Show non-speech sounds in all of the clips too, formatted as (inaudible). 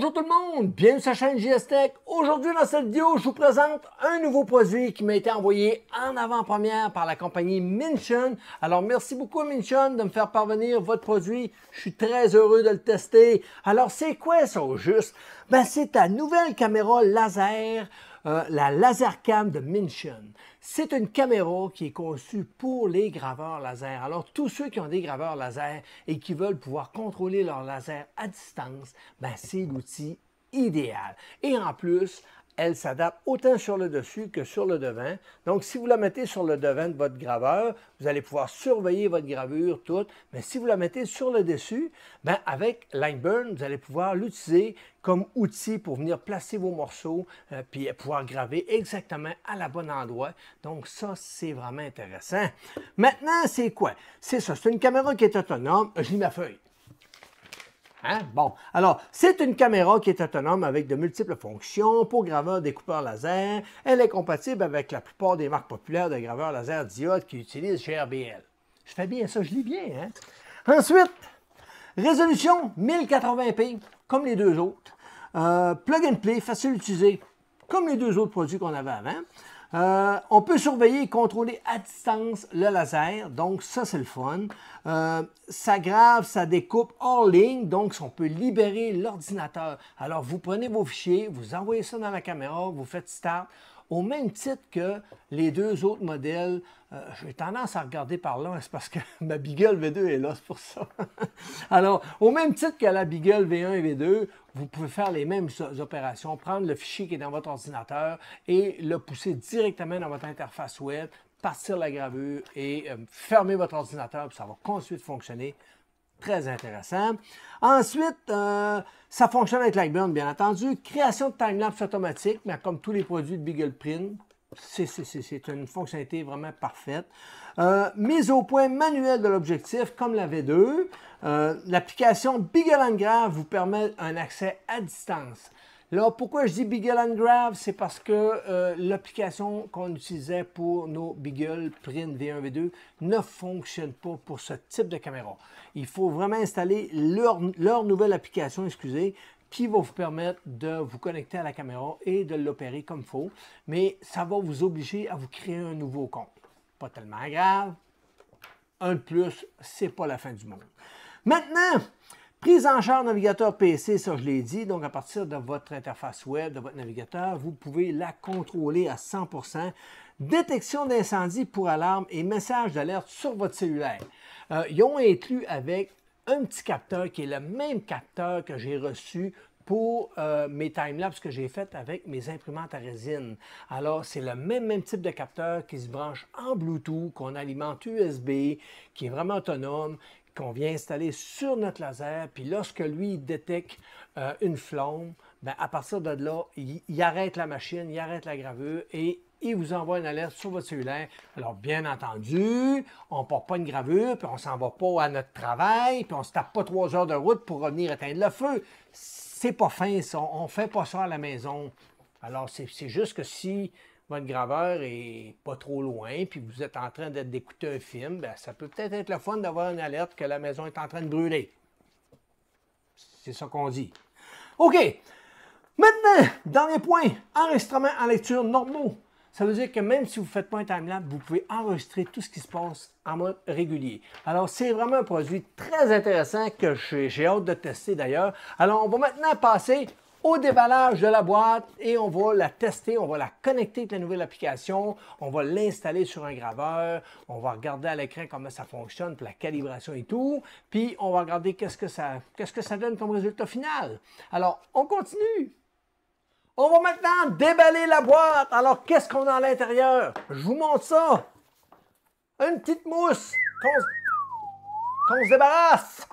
Bonjour tout le monde, bienvenue sur la chaîne GS Aujourd'hui dans cette vidéo, je vous présente un nouveau produit qui m'a été envoyé en avant-première par la compagnie Minchon. Alors merci beaucoup Minchon de me faire parvenir votre produit. Je suis très heureux de le tester. Alors c'est quoi ça au juste? Ben c'est ta nouvelle caméra laser Hein, la la Lasercam de Minchin. C'est une caméra qui est conçue pour les graveurs laser. Alors, tous ceux qui ont des graveurs laser et qui veulent pouvoir contrôler leur laser à distance, ben, c'est l'outil idéal. Et en plus, elle s'adapte autant sur le dessus que sur le devant. Donc, si vous la mettez sur le devant de votre graveur, vous allez pouvoir surveiller votre gravure toute. Mais si vous la mettez sur le dessus, ben avec Lineburn, vous allez pouvoir l'utiliser comme outil pour venir placer vos morceaux et euh, puis pouvoir graver exactement à la bonne endroit. Donc ça, c'est vraiment intéressant. Maintenant, c'est quoi? C'est ça, c'est une caméra qui est autonome. Je lis ma feuille. Hein? Bon, alors, c'est une caméra qui est autonome avec de multiples fonctions pour graveur découpeur laser. Elle est compatible avec la plupart des marques populaires de graveurs laser diodes qui utilisent chez Je fais bien ça, je lis bien. Hein? Ensuite, résolution 1080p, comme les deux autres. Euh, plug and play, facile à utiliser, comme les deux autres produits qu'on avait avant. Euh, on peut surveiller et contrôler à distance le laser, donc ça c'est le fun. Euh, ça grave, ça découpe hors ligne, donc on peut libérer l'ordinateur. Alors vous prenez vos fichiers, vous envoyez ça dans la caméra, vous faites start au même titre que les deux autres modèles. Euh, j'ai tendance à regarder par là, c'est parce que (laughs) ma Beagle V2 est là, c'est pour ça. (laughs) Alors, au même titre que la Beagle V1 et V2, vous pouvez faire les mêmes opérations, prendre le fichier qui est dans votre ordinateur et le pousser directement dans votre interface web, partir la gravure et euh, fermer votre ordinateur, puis ça va ensuite fonctionner. Très intéressant. Ensuite, euh, ça fonctionne avec Lightburn, bien entendu. Création de timelapse automatique, mais comme tous les produits de Beagle Print, c'est une fonctionnalité vraiment parfaite. Euh, mise au point manuelle de l'objectif, comme la V2. Euh, l'application Beagle Grave vous permet un accès à distance. Alors, pourquoi je dis Beagle Grave? C'est parce que euh, l'application qu'on utilisait pour nos Beagle Print V1, V2 ne fonctionne pas pour ce type de caméra. Il faut vraiment installer leur, leur nouvelle application, excusez, qui va vous permettre de vous connecter à la caméra et de l'opérer comme il faut, mais ça va vous obliger à vous créer un nouveau compte. Pas tellement grave. Un de plus, c'est pas la fin du monde. Maintenant, Prise en charge navigateur PC, ça je l'ai dit, donc à partir de votre interface web, de votre navigateur, vous pouvez la contrôler à 100%. Détection d'incendie pour alarme et message d'alerte sur votre cellulaire. Euh, ils ont inclus avec un petit capteur qui est le même capteur que j'ai reçu pour euh, mes timelapses que j'ai fait avec mes imprimantes à résine. Alors, c'est le même, même type de capteur qui se branche en Bluetooth, qu'on alimente USB, qui est vraiment autonome, qu'on vient installer sur notre laser. Puis lorsque lui détecte euh, une flamme, ben, à partir de là, il, il arrête la machine, il arrête la gravure et il vous envoie une alerte sur votre cellulaire. Alors, bien entendu, on ne porte pas une gravure, puis on ne s'en va pas à notre travail, puis on ne se tape pas trois heures de route pour revenir éteindre le feu. C'est pas fin, ça. On ne fait pas ça à la maison. Alors, c'est juste que si votre graveur est pas trop loin, puis vous êtes en train d'écouter un film, bien, ça peut peut-être être le fun d'avoir une alerte que la maison est en train de brûler. C'est ça qu'on dit. OK. Maintenant, dernier point, enregistrement en lecture normaux. Ça veut dire que même si vous ne faites pas un timelapse, vous pouvez enregistrer tout ce qui se passe en mode régulier. Alors, c'est vraiment un produit très intéressant que j'ai hâte de tester d'ailleurs. Alors, on va maintenant passer au déballage de la boîte et on va la tester, on va la connecter avec la nouvelle application, on va l'installer sur un graveur, on va regarder à l'écran comment ça fonctionne, puis la calibration et tout, puis on va regarder qu'est-ce que ça, qu'est-ce que ça donne comme résultat final. Alors, on continue! On va maintenant déballer la boîte. Alors, qu'est-ce qu'on a à l'intérieur? Je vous montre ça. Une petite mousse qu'on se débarrasse.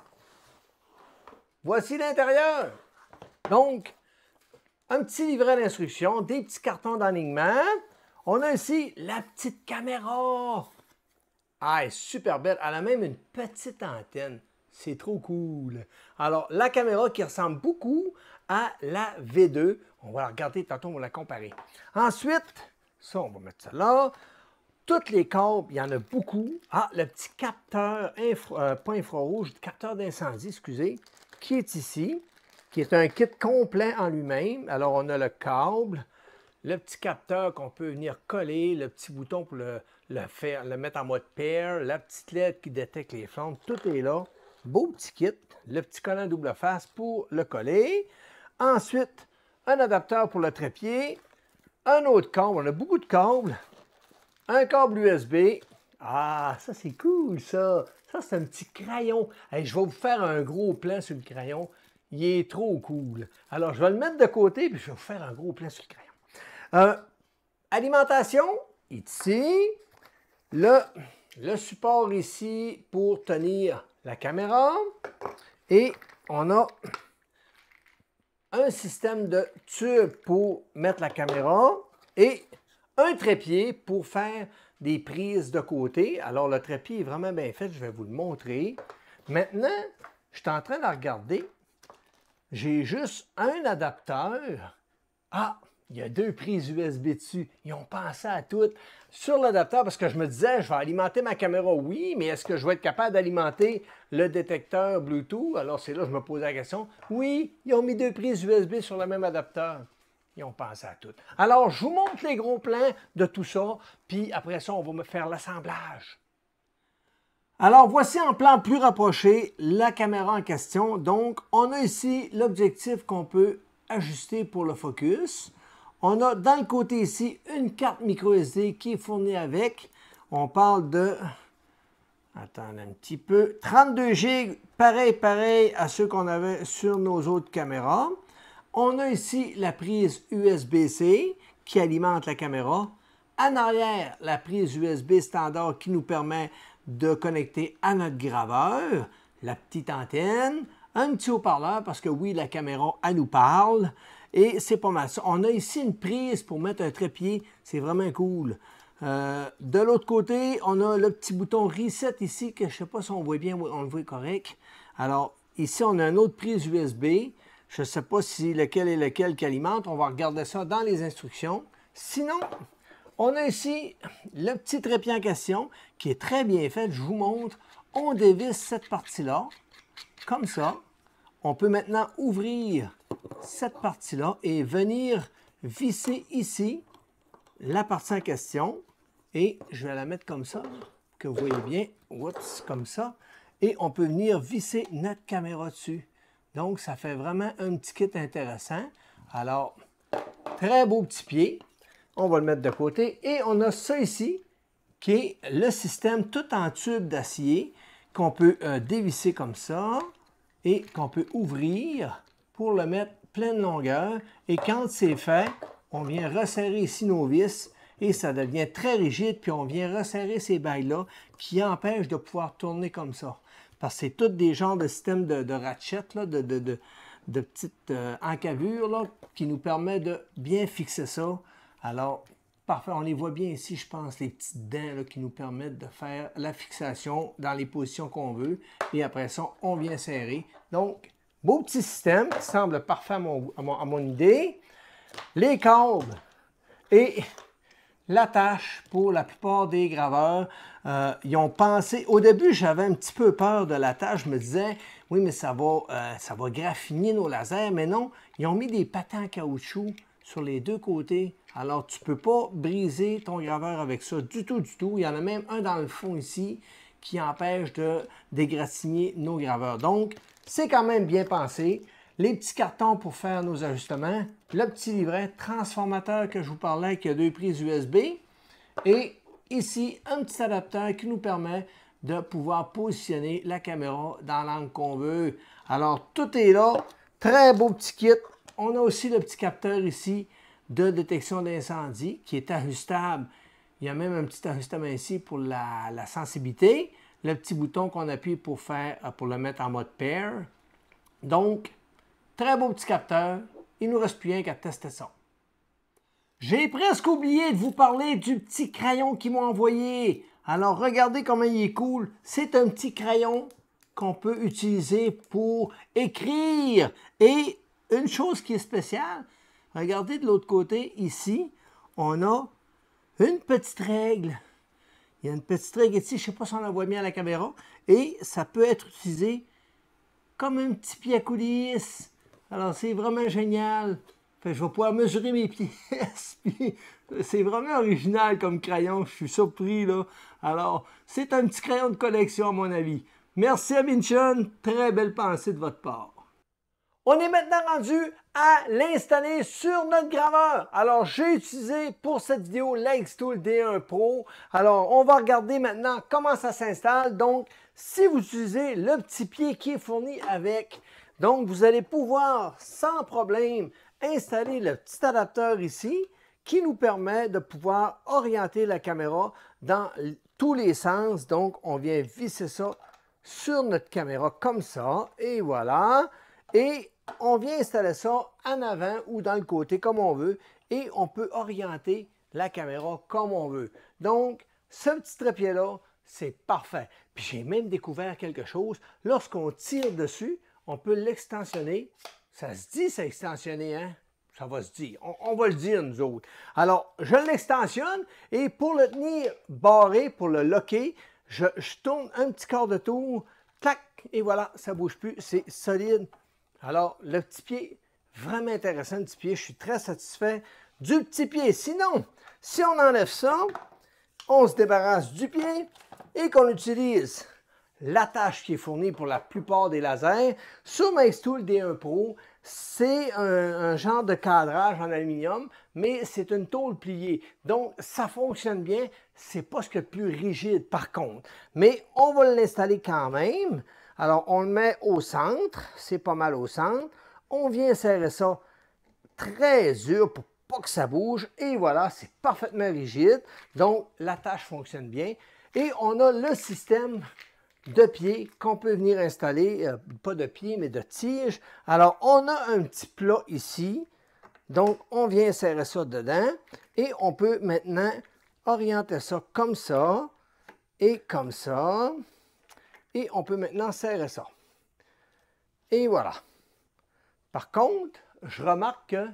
Voici l'intérieur. Donc, un petit livret d'instruction, des petits cartons d'alignement. On a ici la petite caméra. Ah, est super belle. Elle a même une petite antenne. C'est trop cool. Alors, la caméra qui ressemble beaucoup à la V2 on va la regarder, tantôt on va la comparer. Ensuite, ça, on va mettre ça là. Toutes les câbles, il y en a beaucoup. Ah, le petit capteur, euh, pas infrarouge, capteur d'incendie, excusez, qui est ici, qui est un kit complet en lui-même. Alors, on a le câble, le petit capteur qu'on peut venir coller, le petit bouton pour le, faire, le mettre en mode pair, la petite LED qui détecte les flammes, tout est là. Beau petit kit, le petit collant double face pour le coller. Ensuite, un adapteur pour le trépied, un autre câble, on a beaucoup de câbles, un câble USB. Ah, ça c'est cool ça! Ça c'est un petit crayon. je vais vous faire un gros plan sur le crayon. Il est trop cool. Alors je vais le mettre de côté puis je vais vous faire un gros plan sur le crayon. Euh, alimentation, ici. Le, le support ici pour tenir la caméra. Et on a un système de tube pour mettre la caméra et un trépied pour faire des prises de côté. Alors, le trépied est vraiment bien fait, je vais vous le montrer. Maintenant, je suis en train de regarder. J'ai juste un adapteur. Ah, il y a deux prises USB dessus. Ils ont pensé à tout. Sur l'adaptateur, parce que je me disais, je vais alimenter ma caméra, oui, mais est-ce que je vais être capable d'alimenter le détecteur Bluetooth? Alors c'est là que je me pose la question. Oui, ils ont mis deux prises USB sur le même adapteur. Ils ont pensé à tout. Alors, je vous montre les gros plans de tout ça, puis après ça, on va me faire l'assemblage. Alors, voici en plan plus rapproché la caméra en question. Donc, on a ici l'objectif qu'on peut ajuster pour le focus. On a dans le côté ici une carte micro SD qui est fournie avec. On parle de, un petit peu, 32 GB, pareil, pareil à ceux qu'on avait sur nos autres caméras. On a ici la prise USB-C qui alimente la caméra. En arrière, la prise USB standard qui nous permet de connecter à notre graveur, la petite antenne, un petit haut-parleur parce que oui, la caméra, elle nous parle. Et c'est pas mal On a ici une prise pour mettre un trépied. C'est vraiment cool. Euh, de l'autre côté, on a le petit bouton Reset ici, que je ne sais pas si on voit bien, on le voit correct. Alors, ici, on a une autre prise USB. Je ne sais pas si lequel est lequel qui alimente. On va regarder ça dans les instructions. Sinon, on a ici le petit trépied en question, qui est très bien fait. Je vous montre. On dévisse cette partie-là, comme ça on peut maintenant ouvrir cette partie-là et venir visser ici la partie en question. Et je vais la mettre comme ça, que vous voyez bien. Oups, comme ça. Et on peut venir visser notre caméra dessus. Donc, ça fait vraiment un petit kit intéressant. Alors, très beau petit pied. On va le mettre de côté. Et on a ça ici, qui est le système tout en tube d'acier qu'on peut euh, dévisser comme ça et qu'on peut ouvrir pour le mettre pleine longueur. Et quand c'est fait, on vient resserrer ici nos vis et ça devient très rigide, puis on vient resserrer ces bails-là qui empêchent de pouvoir tourner comme ça. Parce que c'est tous des genres de systèmes de, de ratchet, là, de, de, petites euh, encavures qui nous permet de bien fixer ça. Alors, Parfait, on les voit bien ici, je pense, les petites dents qui nous permettent de faire la fixation dans les positions qu'on veut. Et après ça, on vient serrer. Donc, beau petit système qui semble parfait à mon, idée. Les cordes et l'attache pour la plupart des graveurs. Euh, ils ont pensé, au début j'avais un petit peu peur de l'attache. je me disais, oui mais ça va, euh, ça va graffiner nos lasers, mais non, ils ont mis des patins en caoutchouc sur les deux côtés. Alors, tu ne peux pas briser ton graveur avec ça du tout, du tout. Il y en a même un dans le fond ici qui empêche de dégratigner nos graveurs. Donc, c'est quand même bien pensé. Les petits cartons pour faire nos ajustements, le petit livret transformateur que je vous parlais qui a deux prises USB et ici un petit adapteur qui nous permet de pouvoir positionner la caméra dans l'angle qu'on veut. Alors, tout est là. Très beau petit kit. On a aussi le petit capteur ici de détection d'incendie qui est ajustable. Il y a même un petit ajustement ici pour la, sensibilité. Le petit bouton qu'on appuie pour, faire, euh, pour le mettre en mode pair. Donc, très beau petit capteur. Il ne nous reste plus rien qu'à tester ça. J'ai presque oublié de vous parler du petit crayon qu'ils m'ont envoyé. Alors, regardez comment il est cool. C'est un petit crayon qu'on peut utiliser pour écrire. Et une chose qui est spéciale, regardez de l'autre côté, ici, on a une petite règle. Il y a une petite règle ici, je ne sais pas si on la voit bien à la caméra, et ça peut être utilisé comme un petit pied à coulisses. Alors, c'est vraiment génial. je vais pouvoir mesurer mes (laughs) pièces. c'est vraiment original comme crayon. Je suis surpris, là. Alors, c'est un petit crayon de collection, à mon avis. Merci à Minchon. Très belle pensée de votre part. On est maintenant rendu à l'installer sur notre graveur. Alors, j'ai utilisé pour cette vidéo l'Extool D1 Pro. Alors, on va regarder maintenant comment ça s'installe. Donc, si vous utilisez le petit pied qui est fourni avec, donc vous allez pouvoir sans problème installer le petit adapteur ici qui nous permet de pouvoir orienter la caméra dans tous les sens. Donc, on vient visser ça sur notre caméra comme ça. Et voilà. Et on vient installer ça en avant ou dans le côté comme on veut et on peut orienter la caméra comme on veut. Donc, ce petit trépied-là, c'est parfait. Puis j'ai même découvert quelque chose. Lorsqu'on tire dessus, on peut l'extensionner. Ça se dit, c'est extensionner, hein? Ça va se dire. On, va le dire, nous autres. Alors, je l'extensionne et pour le tenir barré, pour le loquer, je, je tourne un petit quart de tour, tac, et voilà, ça bouge plus. C'est solide alors, le petit pied, vraiment intéressant, le petit pied. Je suis très satisfait du petit pied. Sinon, si on enlève ça, on se débarrasse du pied et qu'on utilise l'attache qui est fournie pour la plupart des lasers. Sur MyStool D1 Pro, c'est un, genre de cadrage en aluminium, mais c'est une tôle pliée. Donc, ça fonctionne bien. C'est pas ce que plus rigide, par contre. Mais on va l'installer quand même. Alors, on le met au centre, c'est pas mal au centre. On vient serrer ça très dur pour pas que ça bouge. Et voilà, c'est parfaitement rigide. Donc, l'attache fonctionne bien. Et on a le système de pied qu'on peut venir installer, euh, pas de pied, mais de tige. Alors, on a un petit plat ici. Donc, on vient serrer ça dedans. Et on peut maintenant orienter ça comme ça et comme ça. Et on peut maintenant serrer ça. Et voilà. Par contre, je remarque que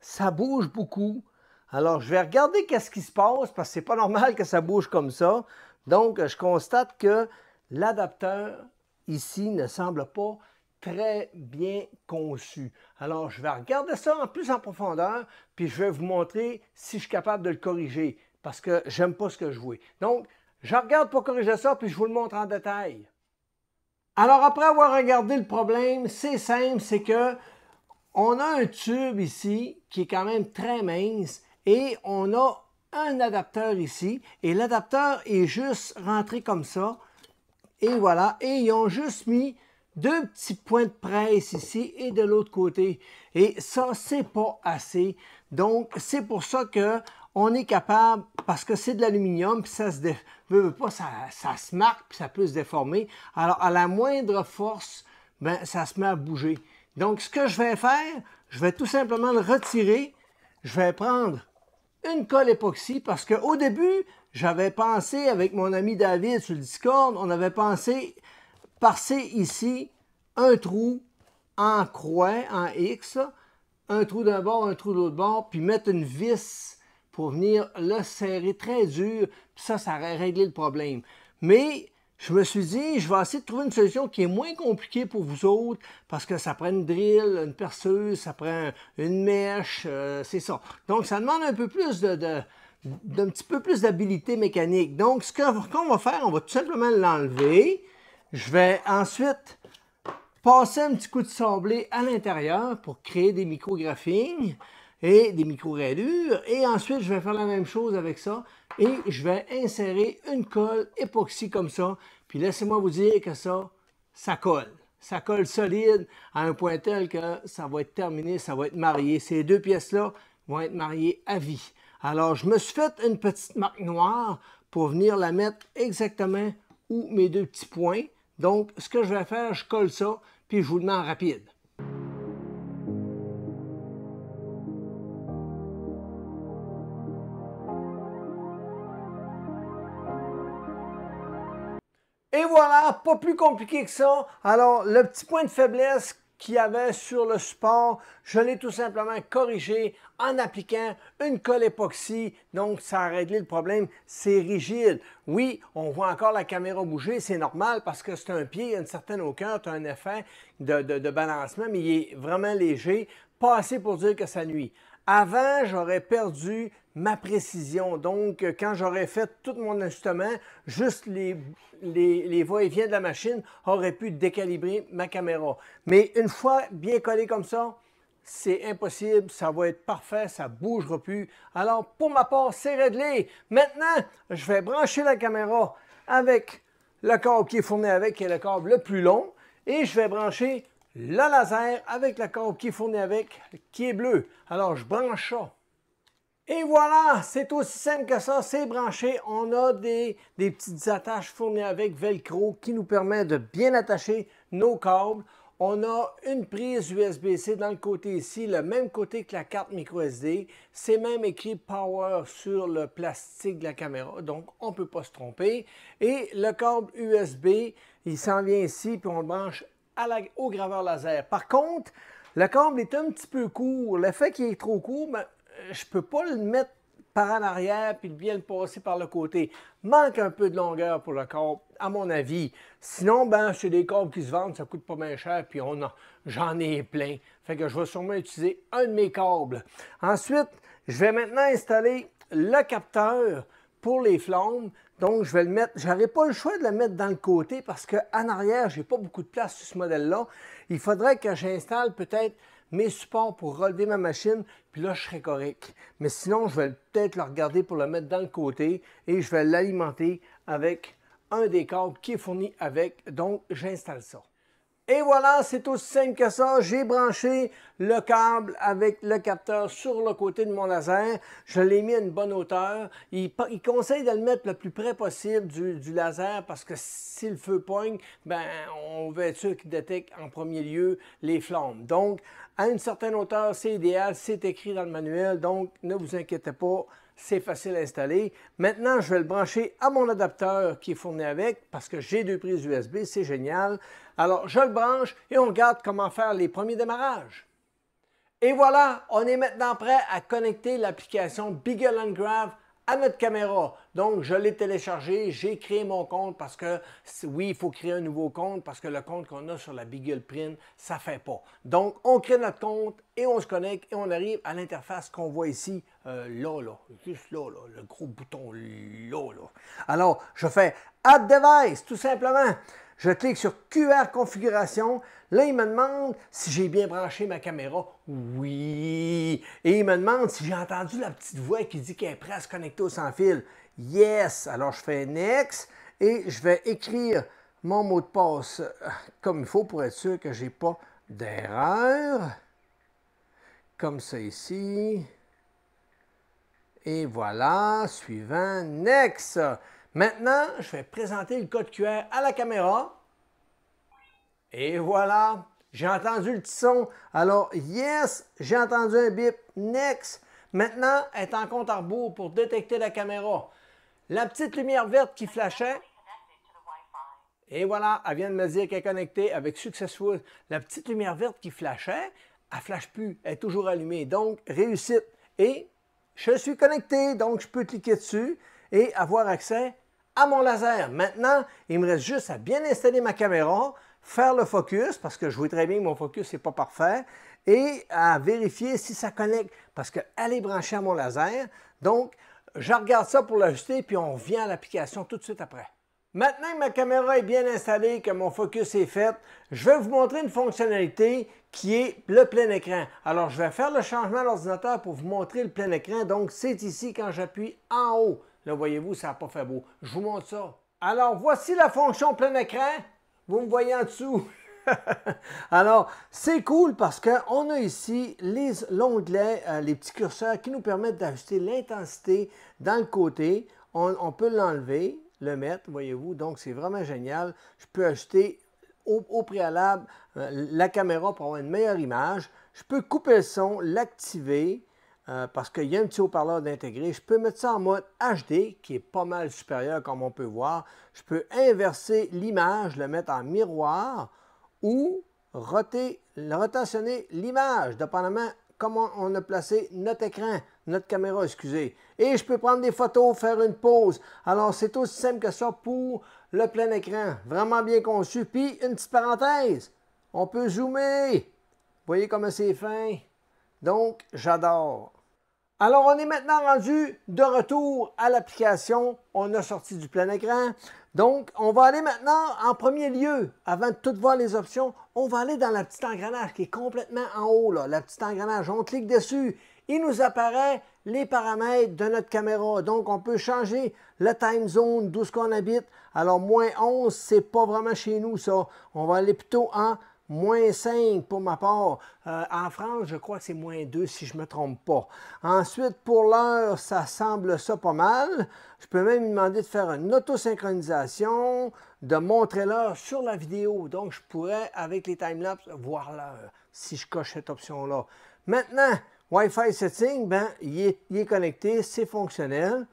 ça bouge beaucoup. Alors, je vais regarder qu'est-ce qui se passe parce que c'est pas normal que ça bouge comme ça. Donc, je constate que l'adapteur ici ne semble pas très bien conçu. Alors, je vais regarder ça en plus en profondeur, puis je vais vous montrer si je suis capable de le corriger parce que j'aime pas ce que je vois. Donc, je regarde pour corriger ça, puis je vous le montre en détail. Alors, après avoir regardé le problème, c'est simple, c'est que on a un tube ici qui est quand même très mince et on a un adapteur ici et l'adapteur est juste rentré comme ça et voilà et ils ont juste mis deux petits points de presse ici et de l'autre côté et ça c'est pas assez donc c'est pour ça que on est capable parce que c'est de l'aluminium puis ça se, dé, pas, ça, se marque, puis ça peut se déformer. Alors, à la moindre force, ben, ça se met à bouger. Donc, ce que je vais faire, je vais tout simplement le retirer. Je vais prendre une colle époxy parce qu'au début, j'avais pensé avec mon ami David sur le Discord, on avait pensé passer ici un trou en croix, en X, un trou d'un bord, un trou de l'autre bord, puis mettre une vis pour venir le serrer très dur, puis ça, ça aurait réglé le problème. Mais je me suis dit, je vais essayer de trouver une solution qui est moins compliquée pour vous autres, parce que ça prend une drill, une perceuse, ça prend une mèche, euh, c'est ça. Donc, ça demande un peu plus de... petit peu plus d'habilité mécanique. Donc, ce qu'on va faire, on va tout simplement l'enlever. Je vais ensuite passer un petit coup de sablé à l'intérieur pour créer des micro-graphings et des micro-rayures. Et ensuite, je vais faire la même chose avec ça et je vais insérer une colle époxy comme ça. Puis laissez-moi vous dire que ça, ça colle. Ça colle solide à un point tel que ça va être terminé, ça va être marié. Ces deux pièces-là vont être mariées à vie. Alors, je me suis fait une petite marque noire pour venir la mettre exactement où mes deux petits points. Donc, ce que je vais faire, je colle ça, puis je vous le mets en rapide. voilà, pas plus compliqué que ça. Alors, le petit point de faiblesse qu'il y avait sur le support, je l'ai tout simplement corrigé en appliquant une colle époxy. Donc, ça a réglé le problème. C'est rigide. Oui, on voit encore la caméra bouger. C'est normal parce que c'est un pied, il y a une certaine hauteur, tu as un effet de, de balancement, mais il est vraiment léger. Pas assez pour dire que ça nuit. Avant, j'aurais perdu ma précision. Donc, euh, quand j'aurais fait tout mon ajustement, juste les, les, et vient de la machine auraient pu décalibrer ma caméra. Mais une fois bien collé comme ça, c'est impossible, ça va être parfait, ça ne bougera plus. Alors, pour ma part, c'est réglé. Maintenant, je vais brancher la caméra avec le câble qui est fourni avec, qui est le câble le plus long, et je vais brancher le laser avec le câble qui est fourni avec, qui est bleu. Alors, je branche ça. Et voilà, c'est aussi simple que ça, c'est branché. On a des, petites attaches fournies avec Velcro qui nous permet de bien attacher nos câbles. On a une prise USB-C dans le côté ici, le même côté que la carte micro SD. C'est même écrit Power sur le plastique de la caméra, donc on ne peut pas se tromper. Et le câble USB, il s'en vient ici, puis on le branche au graveur laser. Par contre, le câble est un petit peu court. Le fait qu'il est trop court, ben, je ne peux pas le mettre par en arrière puis bien le passer par le côté. Manque un peu de longueur pour le corps, à mon avis. Sinon, ben, c'est des câbles qui se vendent, ça coûte pas bien cher, puis on j'en ai plein. Fait que je vais sûrement utiliser un de mes câbles. Ensuite, je vais maintenant installer le capteur pour les flammes. Donc, je vais le mettre, j'aurais pas le choix de le mettre dans le côté parce qu'en arrière, j'ai pas beaucoup de place sur ce modèle-là. Il faudrait que j'installe peut-être mes supports pour relever ma machine, puis là, je serai correct. Mais sinon, je vais peut-être le regarder pour le mettre dans le côté et je vais l'alimenter avec un des câbles qui est fourni avec. Donc, j'installe ça. Et voilà, c'est aussi simple que ça. J'ai branché le câble avec le capteur sur le côté de mon laser. Je l'ai mis à une bonne hauteur. Il, conseille de le mettre le plus près possible du, laser parce que si le feu pogne, ben, on veut être sûr qu'il détecte en premier lieu les flammes. Donc, à une certaine hauteur, c'est idéal. C'est écrit dans le manuel. Donc, ne vous inquiétez pas c'est facile à installer. Maintenant, je vais le brancher à mon adapteur qui est fourni avec parce que j'ai deux prises USB, c'est génial. Alors, je le branche et on regarde comment faire les premiers démarrages. Et voilà, on est maintenant prêt à connecter l'application Beagle Grave à notre caméra. Donc, je l'ai téléchargé, j'ai créé mon compte parce que, oui, il faut créer un nouveau compte parce que le compte qu'on a sur la Beagle Print, ça fait pas. Donc, on crée notre compte et on se connecte et on arrive à l'interface qu'on voit ici, euh, là, là, juste là, là, le gros bouton là, là. Alors, je fais Add Device, tout simplement. Je clique sur QR configuration. Là, il me demande si j'ai bien branché ma caméra. Oui. Et il me demande si j'ai entendu la petite voix qui dit qu'elle est prête à se connecter au sans fil. Yes. Alors, je fais Next et je vais écrire mon mot de passe comme il faut pour être sûr que je n'ai pas d'erreur. Comme ça ici. Et voilà, suivant, next. Maintenant, je vais présenter le code QR à la caméra. Et voilà, j'ai entendu le petit son. Alors, yes, j'ai entendu un bip. Next. Maintenant, elle est en compte à rebours pour détecter la caméra. La petite lumière verte qui flashait. Et voilà, elle vient de me dire qu'elle est connectée avec Successful. La petite lumière verte qui flashait, elle ne flash plus, elle est toujours allumée. Donc, réussite. Et je suis connecté, donc je peux cliquer dessus et avoir accès à mon laser. Maintenant, il me reste juste à bien installer ma caméra, faire le focus, parce que je vois très bien que mon focus n'est pas parfait, et à vérifier si ça connecte, parce qu'elle est branchée à mon laser. Donc, je regarde ça pour l'ajuster, puis on revient à l'application tout de suite après. Maintenant que ma caméra est bien installée, que mon focus est fait, je vais vous montrer une fonctionnalité qui est le plein écran. Alors, je vais faire le changement à l'ordinateur pour vous montrer le plein écran. Donc, c'est ici quand j'appuie en haut. Là, voyez-vous, ça n'a pas fait beau. Je vous montre ça. Alors, voici la fonction plein écran. Vous me voyez en dessous. (laughs) Alors, c'est cool parce qu'on a ici l'onglet, les, euh, les petits curseurs qui nous permettent d'ajuster l'intensité dans le côté. On, peut l'enlever, le mettre, voyez-vous. Donc, c'est vraiment génial. Je peux ajuster au, préalable euh, la caméra pour avoir une meilleure image. Je peux couper le son, l'activer. Euh, parce qu'il y a un petit haut-parleur d'intégrer. Je peux mettre ça en mode HD, qui est pas mal supérieur, comme on peut voir. Je peux inverser l'image, le mettre en miroir ou rotationner l'image, dépendamment comment on a placé notre écran, notre caméra, excusez. Et je peux prendre des photos, faire une pause. Alors, c'est aussi simple que ça pour le plein écran. Vraiment bien conçu. Puis, une petite parenthèse, on peut zoomer. Vous Voyez comment c'est fin. Donc, j'adore. Alors, on est maintenant rendu de retour à l'application. On a sorti du plein écran. Donc, on va aller maintenant, en premier lieu, avant de tout voir les options, on va aller dans la petite engrenage qui est complètement en haut, la petite engrenage. On clique dessus. Il nous apparaît les paramètres de notre caméra. Donc, on peut changer la time zone d'où ce qu'on habite. Alors, moins 11, c'est pas vraiment chez nous, ça. On va aller plutôt en moins 5 pour ma part. Euh, en France, je crois que c'est moins 2 si je ne me trompe pas. Ensuite, pour l'heure, ça semble ça pas mal. Je peux même lui demander de faire une auto-synchronisation, de montrer l'heure sur la vidéo. Donc, je pourrais, avec les timelapse voir l'heure si je coche cette option-là. Maintenant, Wi-Fi setting, ben, il est, il est connecté, c'est fonctionnel.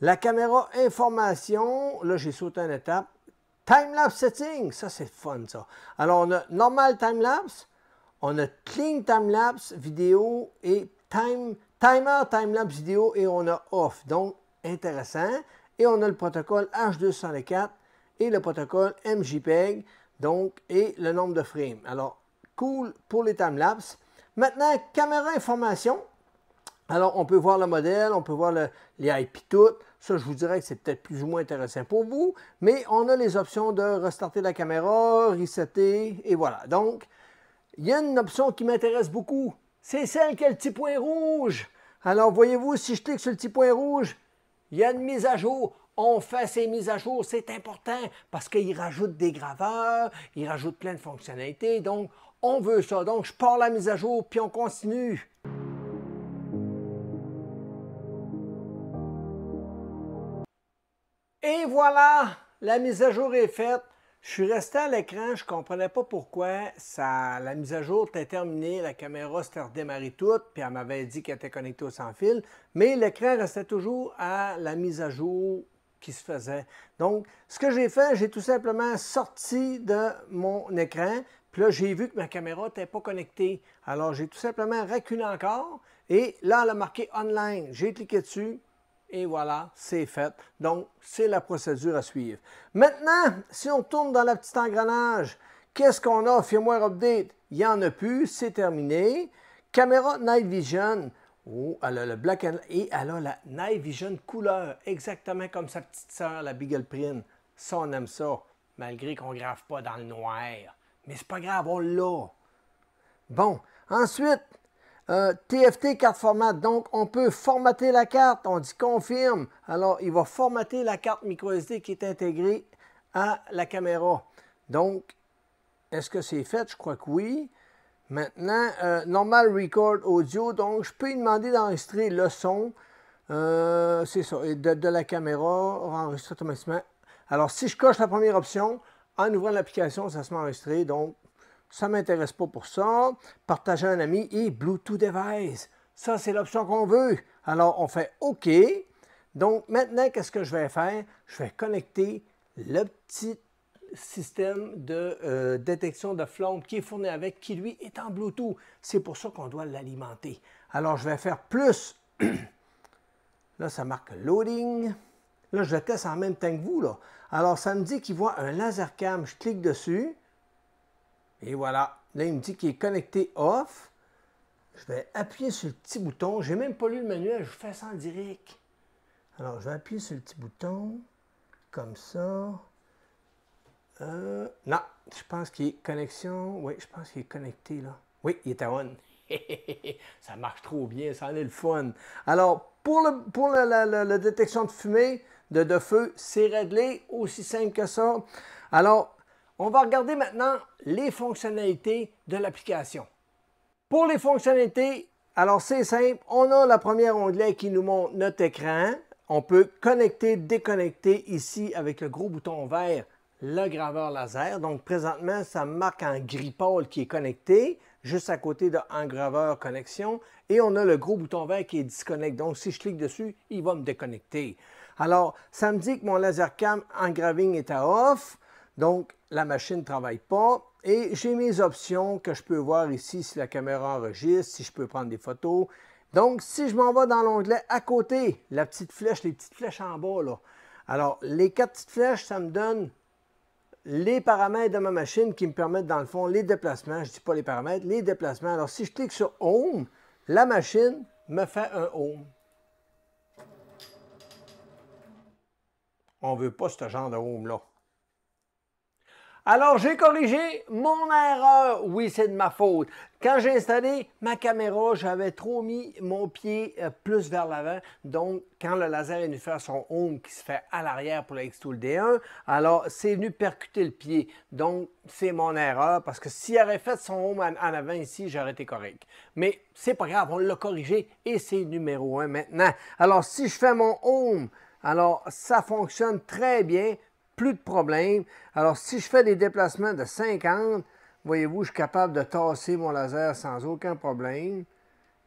La caméra information, là j'ai sauté une étape, Timelapse setting, ça c'est fun ça. Alors on a normal timelapse, on a clean timelapse vidéo et time, timer timelapse vidéo et on a off. Donc intéressant. Et on a le protocole H204 et le protocole MJPEG, donc, et le nombre de frames. Alors, cool pour les timelapse. Maintenant, caméra information. Alors, on peut voir le modèle, on peut voir les IP toutes. Ça, je vous dirais que c'est peut-être plus ou moins intéressant pour vous, mais on a les options de restarter la caméra, resetter, et voilà. Donc, il y a une option qui m'intéresse beaucoup. C'est celle qui a le petit point rouge. Alors, voyez-vous, si je clique sur le petit point rouge, il y a une mise à jour. On fait ces mises à jour, c'est important parce qu'ils rajoutent des graveurs, ils rajoutent plein de fonctionnalités. Donc, on veut ça. Donc, je pars la mise à jour, puis on continue. Et voilà, la mise à jour est faite. Je suis resté à l'écran, je ne comprenais pas pourquoi. Ça, la mise à jour était terminée, la caméra s'était redémarrée toute, puis elle m'avait dit qu'elle était connectée au sans fil, mais l'écran restait toujours à la mise à jour qui se faisait. Donc, ce que j'ai fait, j'ai tout simplement sorti de mon écran, puis là, j'ai vu que ma caméra n'était pas connectée. Alors, j'ai tout simplement reculé encore, et là, elle a marqué « Online ». J'ai cliqué dessus, et voilà, c'est fait. Donc, c'est la procédure à suivre. Maintenant, si on tourne dans la petite engrenage, qu'est-ce qu'on a au firmware update? Il n'y en a plus, c'est terminé. Caméra Night Vision, Oh, elle a le black and... et elle a la Night Vision couleur, exactement comme sa petite sœur, la Beagle Ça, on aime ça, malgré qu'on ne grave pas dans le noir. Mais c'est pas grave, on l'a. Bon, ensuite, TFT euh, carte format, donc on peut formater la carte, on dit confirme. Alors, il va formater la carte micro SD qui est intégrée à la caméra. Donc, est-ce que c'est fait? Je crois que oui. Maintenant, euh, normal record audio, donc je peux lui demander d'enregistrer le son, euh, c'est ça, et de, la caméra, enregistrer automatiquement. Alors, si je coche la première option, en ouvrant l'application, ça se met enregistré, donc ça ne m'intéresse pas pour ça. Partager un ami et Bluetooth device. Ça, c'est l'option qu'on veut. Alors, on fait OK. Donc, maintenant, qu'est-ce que je vais faire? Je vais connecter le petit système de euh, détection de flamme qui est fourni avec, qui lui est en Bluetooth. C'est pour ça qu'on doit l'alimenter. Alors, je vais faire plus. (clears throat) là, ça marque loading. Là, je le teste en même temps que vous. Là. Alors, ça me dit qu'il voit un laser cam. Je clique dessus. Et voilà. Là, il me dit qu'il est connecté off. Je vais appuyer sur le petit bouton. Je n'ai même pas lu le manuel, je fais ça en direct. Alors, je vais appuyer sur le petit bouton, comme ça. Euh, non, je pense qu'il est connexion. Oui, je pense qu'il est connecté, là. Oui, il est à on. (laughs) ça marche trop bien, ça en est le fun. Alors, pour, le, la, détection de fumée, de, de feu, c'est réglé, aussi simple que ça. Alors, on va regarder maintenant les fonctionnalités de l'application. Pour les fonctionnalités, alors c'est simple, on a la première onglet qui nous montre notre écran. On peut connecter, déconnecter ici avec le gros bouton vert le graveur laser. Donc présentement, ça marque un gris qui est connecté, juste à côté de engraveur graveur connexion. Et on a le gros bouton vert qui est disconnect. Donc si je clique dessus, il va me déconnecter. Alors, ça me dit que mon laser cam engraving est à off. Donc, la machine ne travaille pas. Et j'ai mes options que je peux voir ici si la caméra enregistre, si je peux prendre des photos. Donc, si je m'en vais dans l'onglet à côté, la petite flèche, les petites flèches en bas, là. Alors, les quatre petites flèches, ça me donne les paramètres de ma machine qui me permettent, dans le fond, les déplacements. Je ne dis pas les paramètres, les déplacements. Alors, si je clique sur Home, la machine me fait un Home. On ne veut pas ce genre de Home-là. Alors, j'ai corrigé mon erreur. Oui, c'est de ma faute. Quand j'ai installé ma caméra, j'avais trop mis mon pied euh, plus vers l'avant. Donc, quand le laser est venu faire son home qui se fait à l'arrière pour la x D1, alors c'est venu percuter le pied. Donc, c'est mon erreur parce que s'il avait fait son home en avant ici, j'aurais été correct. Mais c'est pas grave, on l'a corrigé et c'est numéro 1 maintenant. Alors, si je fais mon home, alors ça fonctionne très bien de problème. Alors, si je fais des déplacements de 50, voyez-vous, je suis capable de tasser mon laser sans aucun problème.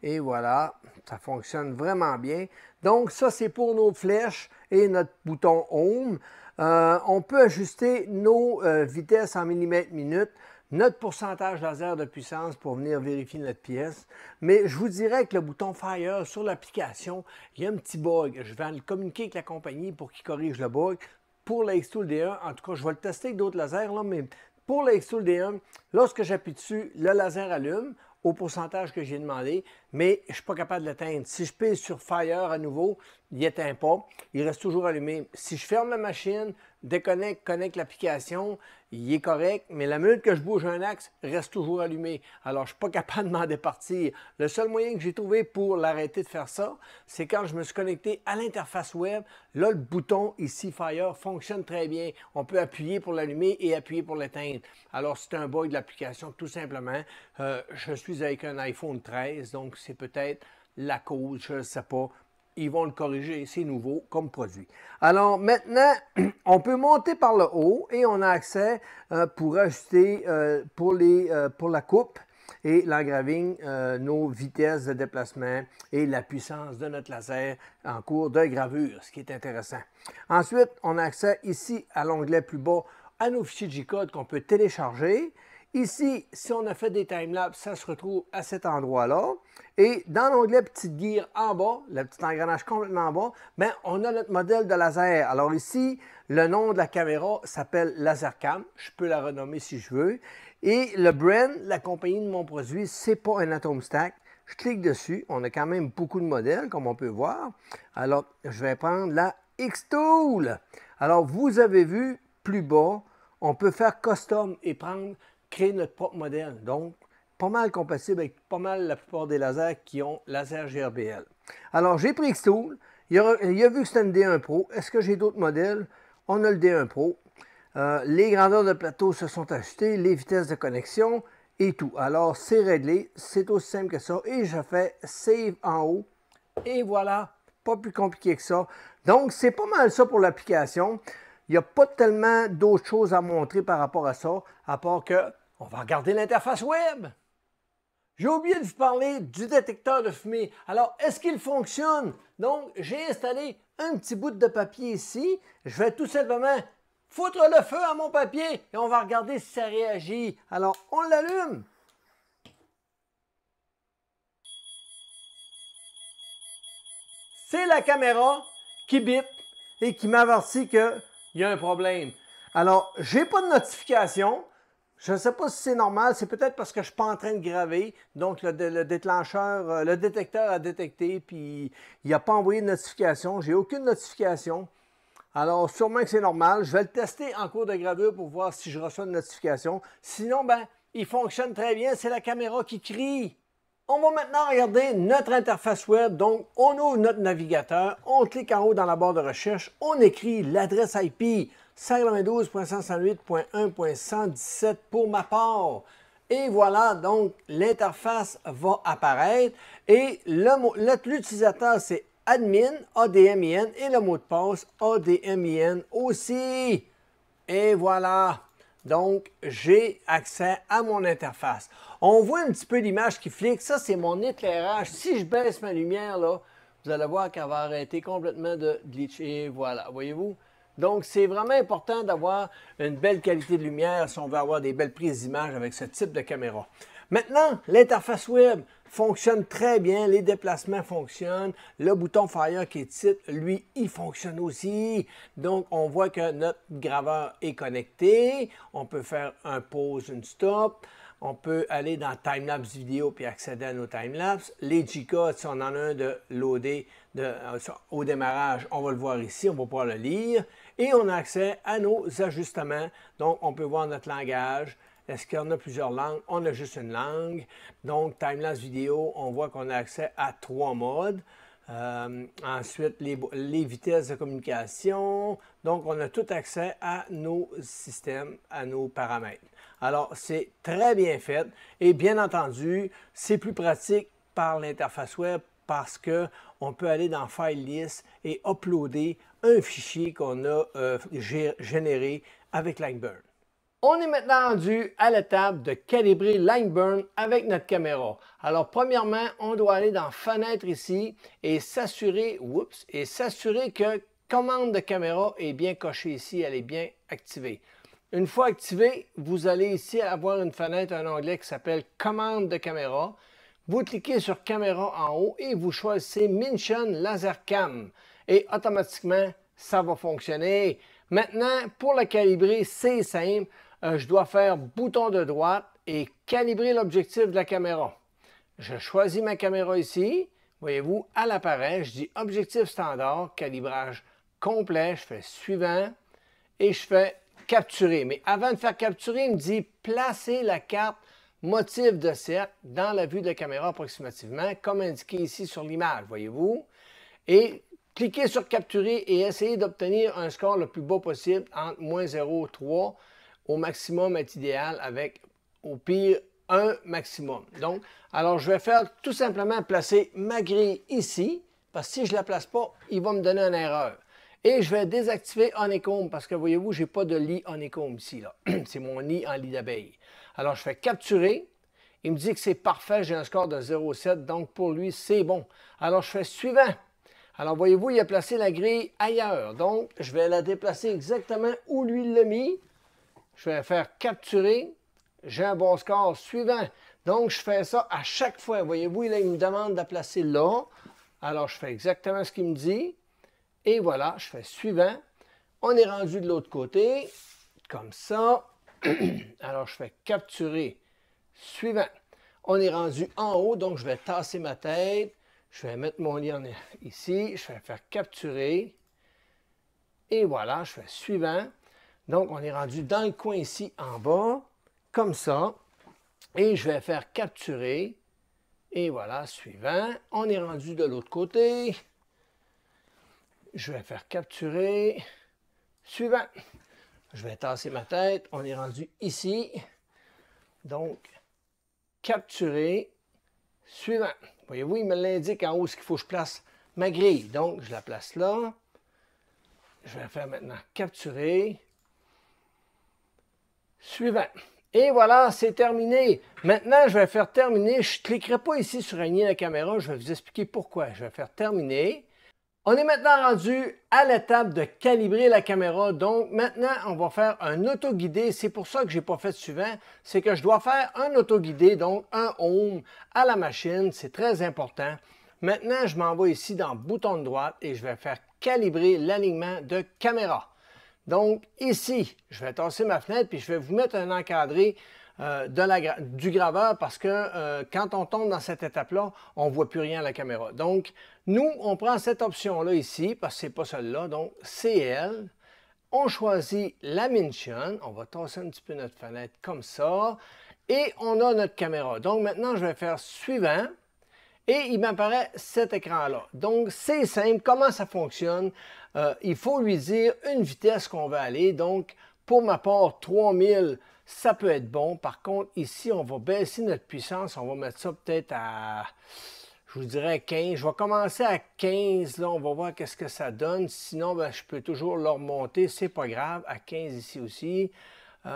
Et voilà, ça fonctionne vraiment bien. Donc, ça, c'est pour nos flèches et notre bouton Home. Euh, on peut ajuster nos euh, vitesses en millimètres minute, notre pourcentage laser de puissance pour venir vérifier notre pièce. Mais je vous dirais que le bouton Fire sur l'application, il y a un petit bug. Je vais le communiquer avec la compagnie pour qu'ils corrige le bug pour la x D1. En tout cas, je vais le tester avec d'autres lasers, là, mais pour la x D1, lorsque j'appuie dessus, le laser allume au pourcentage que j'ai demandé, mais je ne suis pas capable de l'atteindre. Si je pèse sur Fire à nouveau, il n'éteint pas, il reste toujours allumé. Si je ferme la machine, déconnecte, connecte l'application, il est correct, mais la minute que je bouge un axe, reste toujours allumé. Alors, je ne suis pas capable (laughs) de m'en départir. Le seul moyen que j'ai trouvé pour l'arrêter de faire ça, c'est quand je me suis connecté à l'interface web. Là, le bouton ici, Fire, fonctionne très bien. On peut appuyer pour l'allumer et appuyer pour l'éteindre. Alors, c'est un bug de l'application, tout simplement. Euh, je suis avec un iPhone 13, donc c'est peut-être la cause, je ne sais pas ils vont le corriger, c'est nouveau comme produit. Alors maintenant, (clears throat) on peut monter par le haut et on a accès euh, pour ajuster euh, euh, pour, la coupe et graving, nos vitesses de déplacement et la puissance de notre laser en cours de gravure, ce qui est intéressant. Ensuite, on a accès ici à l'onglet plus bas à nos fichiers J-Code qu'on peut télécharger. Ici, si on a fait des timelapses, ça se retrouve à cet endroit-là. Et dans l'onglet Petite gear en bas, le petit engrenage complètement en bas, ben, on a notre modèle de laser. Alors ici, le nom de la caméra s'appelle LaserCam. Je peux la renommer si je veux. Et le brand, la compagnie de mon produit, c'est pas un Atom Stack. Je clique dessus. On a quand même beaucoup de modèles, comme on peut voir. Alors, je vais prendre la X-Tool. Alors, vous avez vu, plus bas, on peut faire custom et prendre créer notre propre modèle. Donc, pas mal compatible avec pas mal la plupart des lasers qui ont laser GRBL. Alors, j'ai pris Xtool. Il a, a vu que c'était un D1 Pro. Est-ce que j'ai d'autres modèles? On a le D1 Pro. Euh, les grandeurs de plateau se sont ajustées. les vitesses de connexion et tout. Alors, c'est réglé. C'est aussi simple que ça. Et je fais Save en haut. Et voilà. Pas plus compliqué que ça. Donc, c'est pas mal ça pour l'application. Il n'y a pas tellement d'autres choses à montrer par rapport à ça, à part que on va regarder l'interface web. J'ai oublié de vous parler du détecteur de fumée. Alors, est-ce qu'il fonctionne? Donc, j'ai installé un petit bout de papier ici. Je vais tout simplement foutre le feu à mon papier et on va regarder si ça réagit. Alors, on l'allume. C'est la caméra qui bip et qui m'avertit qu'il y a un problème. Alors, j'ai pas de notification. Je ne sais pas si c'est normal, c'est peut-être parce que je ne suis pas en train de graver, donc le, déclencheur, euh, le détecteur a détecté, puis il n'a pas envoyé de notification, j'ai aucune notification. Alors, sûrement que c'est normal. Je vais le tester en cours de gravure pour voir si je reçois une notification. Sinon, ben, il fonctionne très bien. C'est la caméra qui crie. On va maintenant regarder notre interface web. Donc, on ouvre notre navigateur, on clique en haut dans la barre de recherche, on écrit l'adresse IP. 192.168.1.117 pour ma part. Et voilà, donc l'interface va apparaître et l'utilisateur c'est admin, ADMIN et le mot de passe ADMIN aussi. Et voilà, donc j'ai accès à mon interface. On voit un petit peu l'image qui flique, ça c'est mon éclairage. Si je baisse ma lumière là, vous allez voir qu'elle va arrêter complètement de glitcher. Voilà, voyez-vous, donc, c'est vraiment important d'avoir une belle qualité de lumière si on veut avoir des belles prises d'images avec ce type de caméra. Maintenant, l'interface web fonctionne très bien, les déplacements fonctionnent, le bouton Fire qui est titre, lui, il fonctionne aussi. Donc, on voit que notre graveur est connecté, on peut faire un pause, une stop, on peut aller dans timelapse vidéo puis accéder à nos timelapse. Les G-codes, si on en a un de loadé euh, au démarrage, on va le voir ici, on va pouvoir le lire et on a accès à nos ajustements. Donc, on peut voir notre langage. Est-ce qu'on a plusieurs langues? On a juste une langue. Donc, Timelapse vidéo, on voit qu'on a accès à trois modes. Euh, ensuite, les, les, vitesses de communication. Donc, on a tout accès à nos systèmes, à nos paramètres. Alors, c'est très bien fait. Et bien entendu, c'est plus pratique par l'interface web parce qu'on peut aller dans File List et uploader un fichier qu'on a euh, généré avec Lightburn. On est maintenant rendu à la table de calibrer Lineburn avec notre caméra. Alors premièrement, on doit aller dans Fenêtre ici et s'assurer et s'assurer que Commande de caméra est bien cochée ici, elle est bien activée. Une fois activée, vous allez ici avoir une fenêtre, un onglet qui s'appelle Commande de caméra. Vous cliquez sur Caméra en haut et vous choisissez Mention cam » et automatiquement, ça va fonctionner. Maintenant, pour la calibrer, c'est simple. Euh, je dois faire bouton de droite et calibrer l'objectif de la caméra. Je choisis ma caméra ici. Voyez-vous, à l'appareil, je dis objectif standard, calibrage complet. Je fais suivant et je fais capturer. Mais avant de faire capturer, il me dit placer la carte motif de cercle dans la vue de la caméra approximativement, comme indiqué ici sur l'image, voyez-vous. Et Cliquez sur capturer et essayez d'obtenir un score le plus bas possible entre moins 0 et 3 au maximum est idéal avec au pire un maximum. Donc, alors je vais faire tout simplement placer ma grille ici parce que si je ne la place pas, il va me donner une erreur. Et je vais désactiver Honeycomb parce que voyez-vous, je n'ai pas de lit Honeycomb ici. (clears throat) C'est mon lit en lit d'abeille. Alors, je fais capturer. Il me dit que c'est parfait, j'ai un score de 0,7, donc pour lui, c'est bon. Alors, je fais suivant. Alors, voyez-vous, il a placé la grille ailleurs. Donc, je vais la déplacer exactement où lui l'a mis. Je vais faire capturer. J'ai un bon score suivant. Donc, je fais ça à chaque fois. Voyez-vous, il me demande de la placer là. Alors, je fais exactement ce qu'il me dit. Et voilà, je fais suivant. On est rendu de l'autre côté, comme ça. (clears throat) Alors, je fais capturer suivant. On est rendu en haut, donc je vais tasser ma tête. Je vais mettre mon lien ici, je vais faire capturer. Et voilà, je fais suivant. Donc, on est rendu dans le coin ici en bas, comme ça. Et je vais faire capturer. Et voilà, suivant. On est rendu de l'autre côté. Je vais faire capturer. Suivant. Je vais tasser ma tête. On est rendu ici. Donc, capturer. Suivant. Voyez-vous, il me l'indique en haut ce qu'il faut que je place ma grille. Donc, je la place là. Je vais faire maintenant capturer. Suivant. Et voilà, c'est terminé. Maintenant, je vais faire terminer. Je ne cliquerai pas ici sur aligner la caméra. Je vais vous expliquer pourquoi. Je vais faire terminer. On est maintenant rendu à l'étape de calibrer la caméra. Donc maintenant, on va faire un auto auto-guidé. C'est pour ça que j'ai pas fait suivant, C'est que je dois faire un auto auto-guidé, donc un home à la machine. C'est très important. Maintenant, je m'en vais ici dans bouton de droite et je vais faire calibrer l'alignement de caméra. Donc ici, je vais tasser ma fenêtre puis je vais vous mettre un encadré euh, du graveur parce que euh, quand on tombe dans cette étape-là, on ne voit plus rien à la caméra. Donc, nous, on prend cette option-là ici parce que ce n'est pas celle-là. Donc, CL. On choisit la mention On va tasser un petit peu notre fenêtre comme ça. Et on a notre caméra. Donc, maintenant, je vais faire suivant. Et il m'apparaît cet écran-là. Donc, c'est simple. Comment ça fonctionne? Euh, il faut lui dire une vitesse qu'on va aller. Donc, pour ma part, 3000 ça peut être bon. Par contre, ici, on va baisser notre puissance. On va mettre ça peut-être à, je vous dirais 15. Je vais commencer à 15. Là, on va voir qu'est-ce que ça donne. Sinon, ben, je peux toujours le remonter. C'est pas grave. À 15 ici aussi. 3000,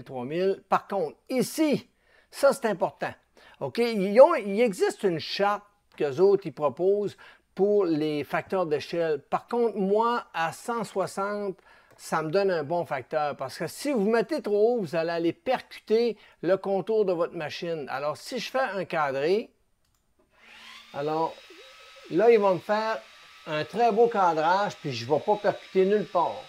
euh, 3000. Par contre, ici, ça, c'est important. OK? il existe une charte qu'eux autres, ils proposent pour les facteurs d'échelle. Par contre, moi, à 160, ça me donne un bon facteur. Parce que si vous mettez trop haut, vous allez aller percuter le contour de votre machine. Alors, si je fais un cadré, alors là, ils vont me faire un très beau cadrage, puis je ne vais pas percuter nulle part.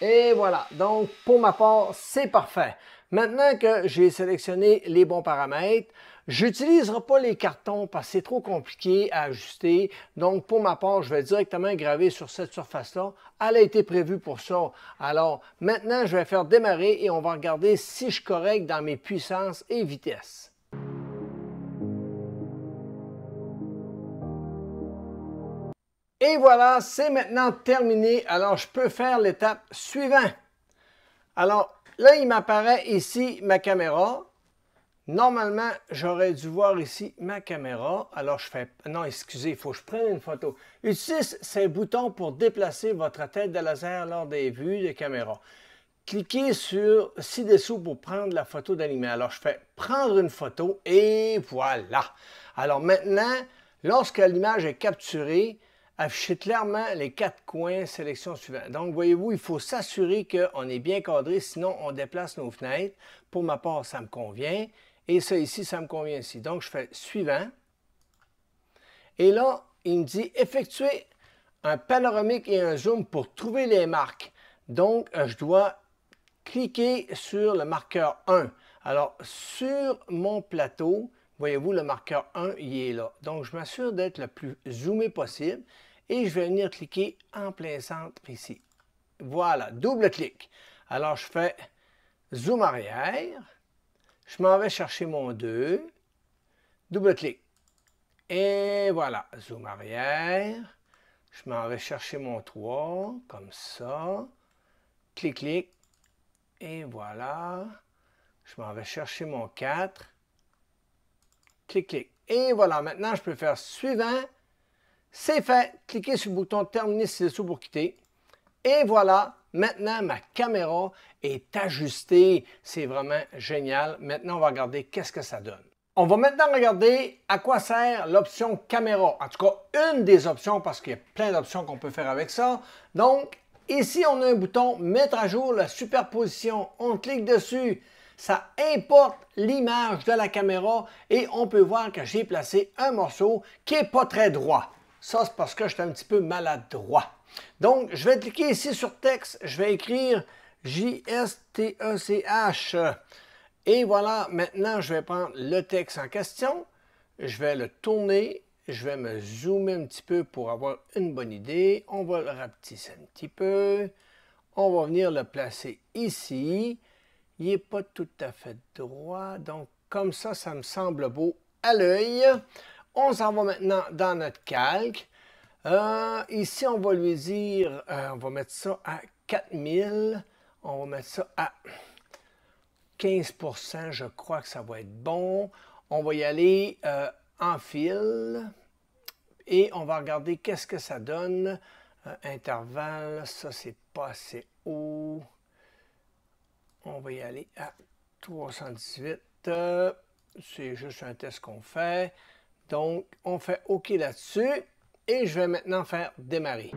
Et voilà, donc pour ma part, c'est parfait. Maintenant que j'ai sélectionné les bons paramètres, J'utiliserai pas les cartons parce que c'est trop compliqué à ajuster. Donc, pour ma part, je vais directement graver sur cette surface-là. Elle a été prévue pour ça. Alors, maintenant, je vais faire démarrer et on va regarder si je correcte dans mes puissances et vitesses. Et voilà, c'est maintenant terminé. Alors, je peux faire l'étape suivante. Alors, là, il m'apparaît ici ma caméra. Normalement, j'aurais dû voir ici ma caméra. Alors, je fais... Non, excusez, il faut que je prenne une photo. Utilise ces boutons pour déplacer votre tête de laser lors des vues de caméra. Cliquez sur ci-dessous pour prendre la photo d'animé. Alors, je fais prendre une photo et voilà. Alors maintenant, lorsque l'image est capturée, affichez clairement les quatre coins sélection suivante. Donc, voyez-vous, il faut s'assurer qu'on est bien cadré, sinon on déplace nos fenêtres. Pour ma part, ça me convient. Et ça ici, ça me convient ici. Donc, je fais suivant. Et là, il me dit effectuer un panoramique et un zoom pour trouver les marques. Donc, euh, je dois cliquer sur le marqueur 1. Alors, sur mon plateau, voyez-vous, le marqueur 1, il est là. Donc, je m'assure d'être le plus zoomé possible et je vais venir cliquer en plein centre ici. Voilà, double clic. Alors, je fais zoom arrière. Je m'en vais chercher mon 2. Double-clic. Et voilà, zoom arrière. Je m'en vais chercher mon 3, comme ça. Clic-clic. Et voilà. Je m'en vais chercher mon 4. Clic-clic. Et voilà, maintenant je peux faire suivant. C'est fait. Cliquez sur le bouton terminer ci-dessous pour quitter. Et voilà, maintenant ma caméra est ajustée. C'est vraiment génial. Maintenant, on va regarder qu'est-ce que ça donne. On va maintenant regarder à quoi sert l'option caméra. En tout cas, une des options parce qu'il y a plein d'options qu'on peut faire avec ça. Donc, ici, on a un bouton mettre à jour la superposition. On clique dessus. Ça importe l'image de la caméra et on peut voir que j'ai placé un morceau qui n'est pas très droit. Ça, c'est parce que j'étais un petit peu maladroit. Donc, je vais cliquer ici sur texte, je vais écrire J-S-T-E-C-H. Et voilà, maintenant, je vais prendre le texte en question, je vais le tourner, je vais me zoomer un petit peu pour avoir une bonne idée. On va le rapetisser un petit peu. On va venir le placer ici. Il n'est pas tout à fait droit, donc comme ça, ça me semble beau à l'œil. On s'en va maintenant dans notre calque. Euh, ici, on va lui dire, euh, on va mettre ça à 4000. On va mettre ça à 15 je crois que ça va être bon. On va y aller euh, en fil et on va regarder qu'est-ce que ça donne. intervalle, ça c'est pas assez haut. On va y aller à 318. c'est juste un test qu'on fait. Donc, on fait OK là-dessus et je vais maintenant faire démarrer.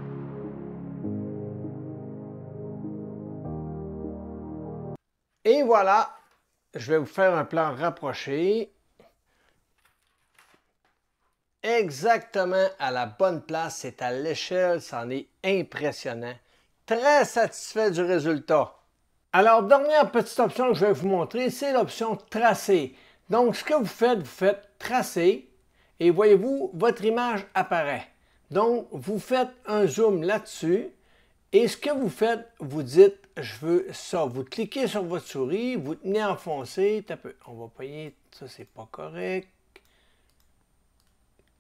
Et voilà, je vais vous faire un plan rapproché. Exactement à la bonne place, c'est à l'échelle, c'en est impressionnant. Très satisfait du résultat. Alors, dernière petite option que je vais vous montrer, c'est l'option tracer. Donc, ce que vous faites, vous faites tracer et voyez-vous, votre image apparaît. Donc, vous faites un zoom là-dessus et ce que vous faites, vous dites « je veux ça ». Vous cliquez sur votre souris, vous tenez enfoncé, tapez. on va payer, ça c'est pas correct,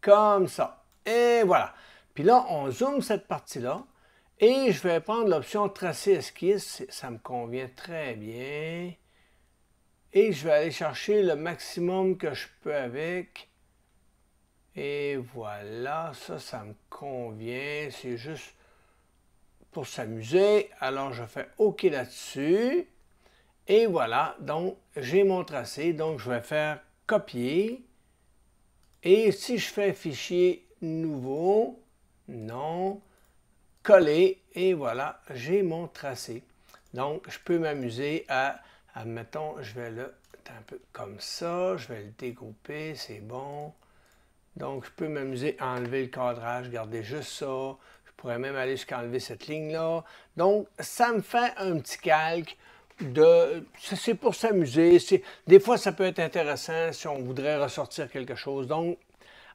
comme ça. Et voilà. Puis là, on zoome cette partie-là et je vais prendre l'option tracer esquisse, ça me convient très bien. Et je vais aller chercher le maximum que je peux avec. Et voilà, ça, ça me convient. C'est juste pour s'amuser. Alors, je fais OK là-dessus. Et voilà, donc, j'ai mon tracé. Donc, je vais faire copier. Et si je fais fichier nouveau, non, coller. Et voilà, j'ai mon tracé. Donc, je peux m'amuser à, admettons, je vais le, un peu comme ça, je vais le dégrouper, c'est bon. Donc, je peux m'amuser à enlever le cadrage, garder juste ça. Je pourrais même aller jusqu'à enlever cette ligne-là. Donc, ça me fait un petit calque de... C'est pour s'amuser. Des fois, ça peut être intéressant si on voudrait ressortir quelque chose. Donc,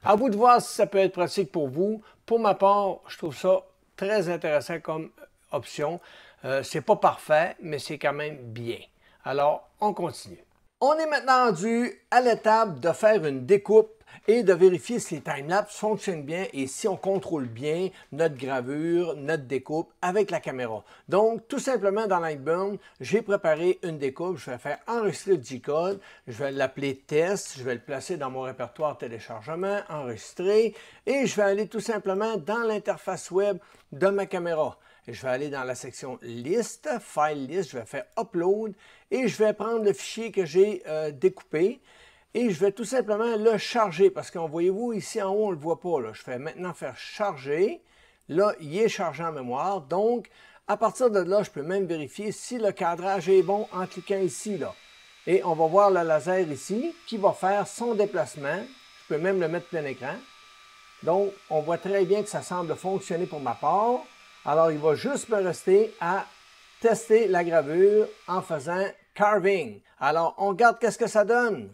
à vous de voir si ça peut être pratique pour vous. Pour ma part, je trouve ça très intéressant comme option. Ce euh, c'est pas parfait, mais c'est quand même bien. Alors, on continue. On est maintenant dû à l'étape de faire une découpe et de vérifier si les timelapses fonctionnent bien et si on contrôle bien notre gravure, notre découpe avec la caméra. Donc, tout simplement dans Lightburn, j'ai préparé une découpe, je vais faire enregistrer le G-code, je vais l'appeler test, je vais le placer dans mon répertoire téléchargement, enregistrer, et je vais aller tout simplement dans l'interface web de ma caméra. Je vais aller dans la section liste, file list, je vais faire upload et je vais prendre le fichier que j'ai euh, découpé. Et je vais tout simplement le charger parce qu'en voyez-vous ici en haut, on ne le voit pas. Je fais maintenant faire charger. Là, il est chargé en mémoire. Donc, à partir de là, je peux même vérifier si le cadrage est bon en cliquant ici. Là. Et on va voir le laser ici qui va faire son déplacement. Je peux même le mettre plein écran. Donc, on voit très bien que ça semble fonctionner pour ma part. Alors, il va juste me rester à tester la gravure en faisant carving. Alors, on regarde qu'est-ce que ça donne.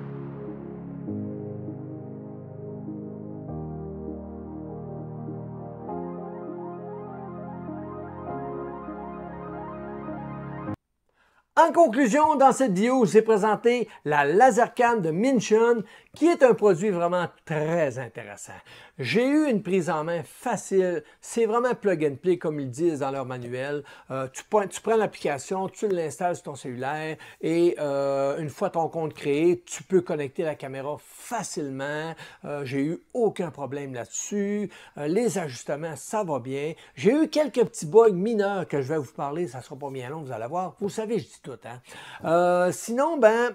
En conclusion, dans cette vidéo, je vous ai présenté la Lasercam de Minchon qui est un produit vraiment très intéressant. J'ai eu une prise en main facile. C'est vraiment plug and play, comme ils disent dans leur manuel. Euh, tu, prends l'application, tu l'installes sur ton cellulaire et euh, une fois ton compte créé, tu peux connecter la caméra facilement. Euh, j'ai eu aucun problème là-dessus. les ajustements, ça va bien. J'ai eu quelques petits bugs mineurs que je vais vous parler. Ça ne sera pas bien long, vous allez voir. Vous savez, je dis tout. Hein? sinon, ben,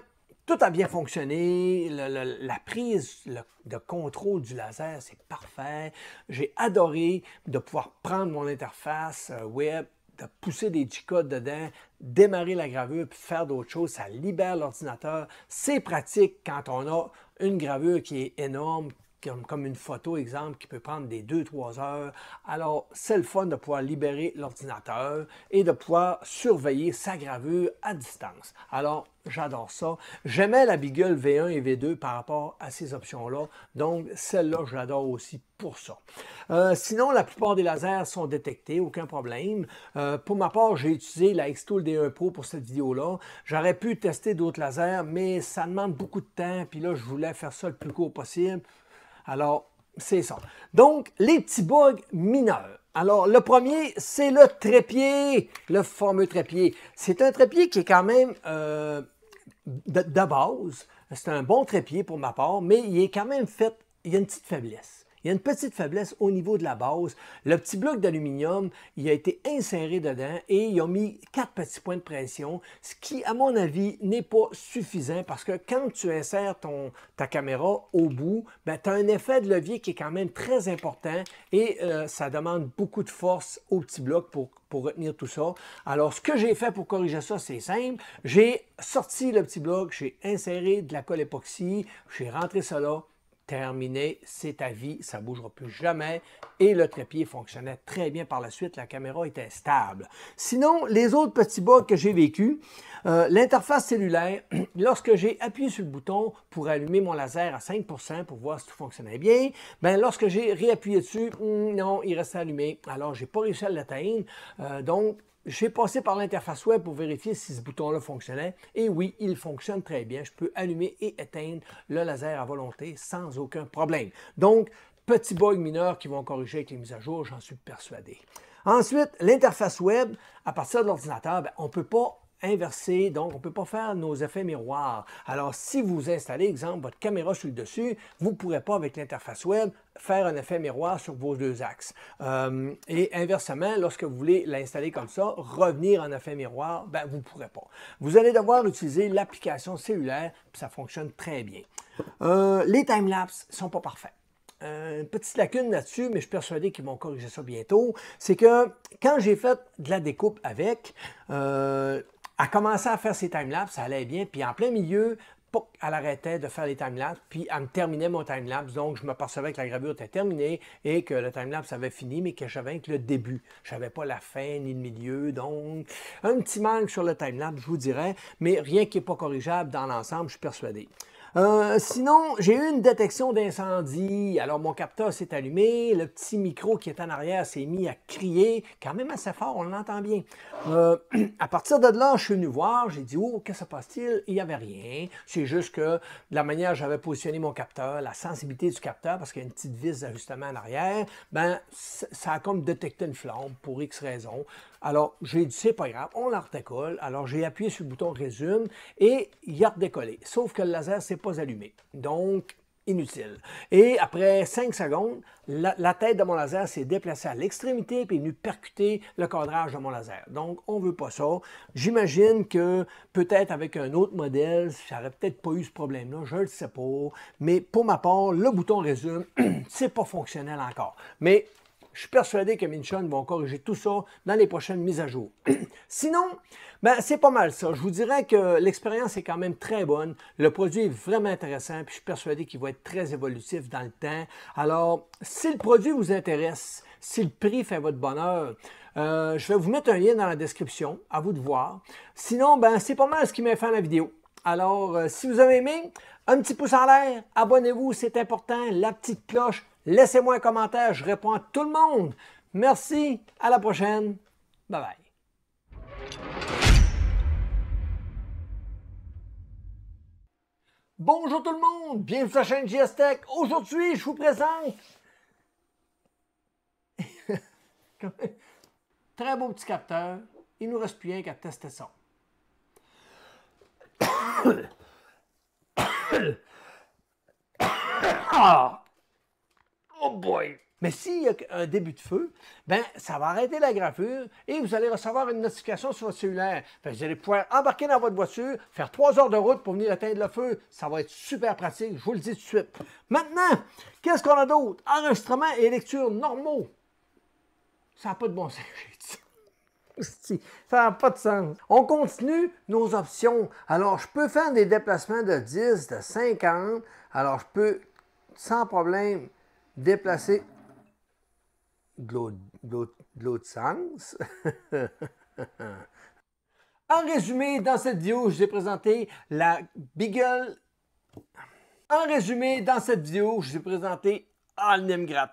tout a bien fonctionné. la prise de contrôle du laser, c'est parfait. J'ai adoré de pouvoir prendre mon interface euh, web, de pousser des G-codes dedans, démarrer la gravure puis faire d'autres choses. Ça libère l'ordinateur. C'est pratique quand on a une gravure qui est énorme, comme, une photo, exemple, qui peut prendre des 2-3 heures. Alors, c'est le fun de pouvoir libérer l'ordinateur et de pouvoir surveiller sa gravure à distance. Alors, J'adore ça. J'aimais la Beagle V1 et V2 par rapport à ces options-là. Donc, celle-là, je l'adore aussi pour ça. Euh, sinon, la plupart des lasers sont détectés, aucun problème. Euh, pour ma part, j'ai utilisé la X-Tool D1 Pro pour cette vidéo-là. J'aurais pu tester d'autres lasers, mais ça demande beaucoup de temps. Puis là, je voulais faire ça le plus court possible. Alors, c'est ça. Donc, les petits bugs mineurs. Alors, le premier, c'est le trépied, le fameux trépied. C'est un trépied qui est quand même euh, de, de base. C'est un bon trépied pour ma part, mais il est quand même fait, il y a une petite faiblesse. Il y a une petite faiblesse au niveau de la base. Le petit bloc d'aluminium, il a été inséré dedans et ils ont mis quatre petits points de pression, ce qui, à mon avis, n'est pas suffisant parce que quand tu insères ton, ta caméra au bout, ben, tu as un effet de levier qui est quand même très important et euh, ça demande beaucoup de force au petit bloc pour, pour retenir tout ça. Alors, ce que j'ai fait pour corriger ça, c'est simple. J'ai sorti le petit bloc, j'ai inséré de la colle époxy, j'ai rentré cela là, terminé, c'est à vie, ça ne bougera plus jamais. Et le trépied fonctionnait très bien par la suite, la caméra était stable. Sinon, les autres petits bugs que j'ai vécu, euh, l'interface cellulaire, (clears throat) lorsque j'ai appuyé sur le bouton pour allumer mon laser à 5% pour voir si tout fonctionnait bien, ben, lorsque j'ai réappuyé dessus, hmm, non, il restait allumé. Alors, j'ai pas réussi à l'atteindre. Euh, donc, j'ai passé par l'interface web pour vérifier si ce bouton-là fonctionnait. Et oui, il fonctionne très bien. Je peux allumer et éteindre le laser à volonté sans aucun problème. Donc, petit bug mineur qui vont corriger avec les mises à jour, j'en suis persuadé. Ensuite, l'interface web, à partir de l'ordinateur, ben, on ne peut pas inversé, donc on ne peut pas faire nos effets miroirs. Alors, si vous installez, exemple, votre caméra sur le dessus, vous ne pourrez pas, avec l'interface web, faire un effet miroir sur vos deux axes. Euh, et inversement, lorsque vous voulez l'installer comme ça, revenir en effet miroir, ben, vous ne pourrez pas. Vous allez devoir utiliser l'application cellulaire, ça fonctionne très bien. Euh, les timelapses ne sont pas parfaits euh, une petite lacune là-dessus, mais je suis persuadé qu'ils vont corriger ça bientôt, c'est que quand j'ai fait de la découpe avec, elle commençait à faire ses timelapses, ça allait bien, puis en plein milieu, elle arrêtait de faire les timelapses, puis elle me terminait mon timelapse, donc je me percevais que la gravure était terminée et que le timelapse avait fini, mais que j'avais que le début. Je n'avais pas la fin ni le milieu, donc un petit manque sur le timelapse, je vous dirais, mais rien qui n'est pas corrigeable dans l'ensemble, je suis persuadé. Euh, sinon, j'ai eu une détection d'incendie. Alors, mon capteur s'est allumé, le petit micro qui est en arrière s'est mis à crier, quand même assez fort, on l'entend bien. Euh, (clears throat) à partir de là, je suis venu voir, j'ai dit, oh, qu'est-ce qui se passe-t-il? Il n'y avait rien. C'est juste que de la manière dont j'avais positionné mon capteur, la sensibilité du capteur, parce qu'il y a une petite vis d'ajustement en arrière, ben, ça a comme détecté une flamme pour X raisons. Alors, j'ai dit, c'est pas grave, on la Alors, j'ai appuyé sur le bouton résume et il a décollé. Sauf que le laser s'est pas allumé. Donc, inutile. Et après 5 secondes, la, tête de mon laser s'est déplacée à l'extrémité et est venue percuter le cadrage de mon laser. Donc, on ne veut pas ça. J'imagine que peut-être avec un autre modèle, ça j'aurais peut-être pas eu ce problème-là, je ne le sais pas. Mais pour ma part, le bouton résume, (clears throat) c'est pas fonctionnel encore. Mais je suis persuadé que Minchon vont corriger tout ça dans les prochaines mises à jour. (clears throat) Sinon, ben, c'est pas mal ça. Je vous dirais que l'expérience est quand même très bonne. Le produit est vraiment intéressant, puis je suis persuadé qu'il va être très évolutif dans le temps. Alors, si le produit vous intéresse, si le prix fait votre bonheur, euh, je vais vous mettre un lien dans la description, à vous de voir. Sinon, ben, c'est pas mal ce qui m'a fait la vidéo. Alors, euh, si vous avez aimé, un petit pouce en l'air, abonnez-vous, c'est important, la petite cloche, Laissez-moi un commentaire, je réponds à tout le monde. Merci, à la prochaine. Bye bye. Bonjour tout le monde, bienvenue sur la chaîne GS Aujourd'hui, je vous présente. (laughs) Très beau petit capteur. Il nous reste plus rien qu'à tester ça. (coughs) Ah! Oh boy! Mais s'il y a un début de feu, ben, ça va arrêter la gravure et vous allez recevoir une notification sur votre cellulaire. vous allez pouvoir embarquer dans votre voiture, faire trois heures de route pour venir atteindre le feu. Ça va être super pratique, je vous le dis tout de suite. Maintenant, qu'est-ce qu'on a d'autre? Enregistrement et lecture normaux. Ça n'a pas de bon sens, (laughs) ça n'a pas de sens. On continue nos options. Alors, je peux faire des déplacements de 10, de 50. Alors, je peux, sans problème, déplacer de l'autre sens. (laughs) en résumé, dans cette vidéo, je vous ai présenté la Beagle. En résumé, dans cette vidéo, je vous ai présenté Alnemgrat.